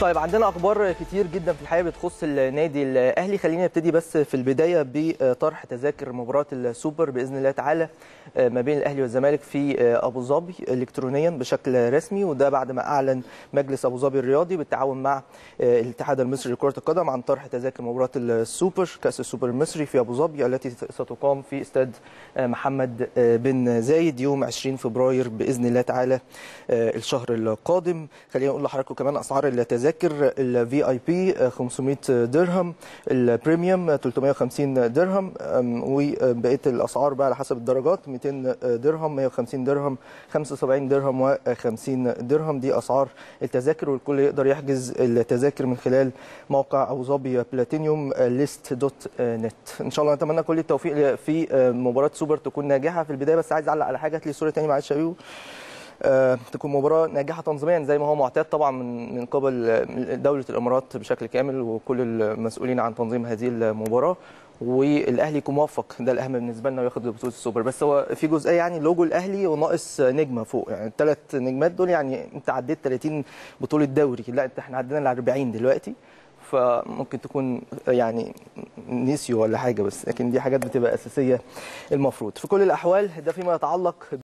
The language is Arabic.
طيب عندنا اخبار كتير جدا في الحقيقه بتخص النادي الاهلي خلينا نبتدي بس في البدايه بطرح تذاكر مباراه السوبر باذن الله تعالى آه، ما بين الاهلي والزمالك في آه، ابو ظبي الكترونيا بشكل رسمي وده بعد ما اعلن مجلس ابو ظبي الرياضي بالتعاون مع آه، الاتحاد المصري لكره القدم عن طرح تذاكر مباراه السوبر كاس السوبر المصري في ابو ظبي التي ستقام في استاد محمد بن زايد يوم 20 فبراير باذن الله تعالى الشهر القادم خلينا نقول لحضراتكم كمان اسعار التذاكر تذاكر الفي اي آه، بي 500 درهم البريميوم آه، 350 درهم وبقيه الاسعار بقى على حسب الدرجات 200 آه، درهم 150 درهم 75 درهم و50 درهم دي اسعار التذاكر والكل يقدر يحجز التذاكر من خلال موقع ابو ظبي بلاتينيوم ليست دوت نت ان شاء الله نتمنى كل التوفيق في مباراه سوبر تكون ناجحه في البدايه بس عايز اعلق على حاجه هات لي صوره تاني معلش يا آه، تكون مباراه ناجحه تنظيميا زي ما هو معتاد طبعا من من قبل دوله الامارات بشكل كامل وكل المسؤولين عن تنظيم هذه المباراه والاهلي يكون موفق ده الاهم بالنسبه لنا وياخد بطوله السوبر بس هو في جزئيه يعني لوجو الاهلي وناقص نجمه فوق يعني الثلاث نجمات دول يعني انت عديت 30 بطوله دوري لا انت احنا عدينا ال 40 دلوقتي فممكن تكون يعني نسيوا ولا حاجه بس لكن دي حاجات بتبقى اساسيه المفروض في كل الاحوال ده فيما يتعلق